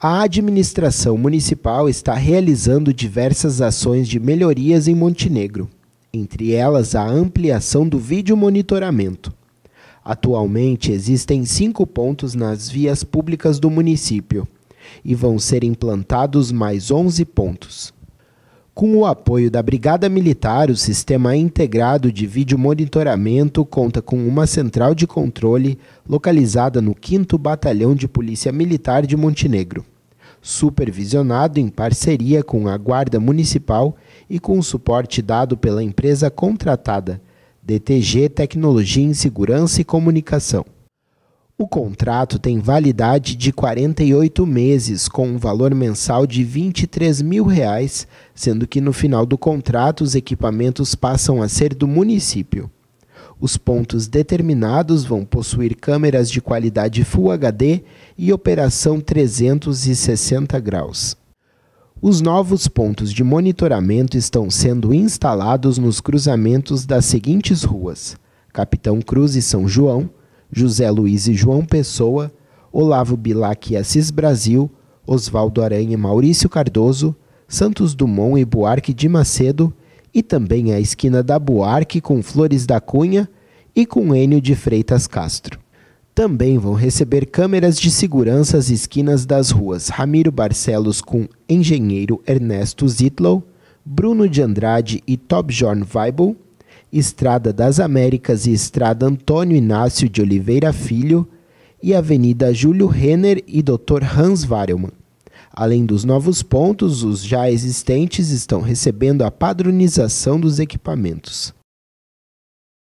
A administração municipal está realizando diversas ações de melhorias em Montenegro, entre elas a ampliação do vídeo monitoramento. Atualmente existem cinco pontos nas vias públicas do município e vão ser implantados mais 11 pontos. Com o apoio da Brigada Militar, o sistema integrado de vídeo monitoramento conta com uma central de controle localizada no 5 Batalhão de Polícia Militar de Montenegro, supervisionado em parceria com a Guarda Municipal e com o suporte dado pela empresa contratada, DTG Tecnologia em Segurança e Comunicação. O contrato tem validade de 48 meses, com um valor mensal de R$ 23 mil, reais, sendo que no final do contrato os equipamentos passam a ser do município. Os pontos determinados vão possuir câmeras de qualidade Full HD e operação 360 graus. Os novos pontos de monitoramento estão sendo instalados nos cruzamentos das seguintes ruas: Capitão Cruz e São João, José Luiz e João Pessoa, Olavo Bilac e Assis Brasil, Oswaldo Aranha e Maurício Cardoso, Santos Dumont e Buarque de Macedo, e também a esquina da Buarque com Flores da Cunha e com Enio de Freitas Castro. Também vão receber câmeras de segurança às esquinas das ruas Ramiro Barcelos com Engenheiro Ernesto Zitlow, Bruno de Andrade e John Weibel, Estrada das Américas e Estrada Antônio Inácio de Oliveira Filho e Avenida Júlio Renner e Dr. Hans Varelman. Além dos novos pontos, os já existentes estão recebendo a padronização dos equipamentos.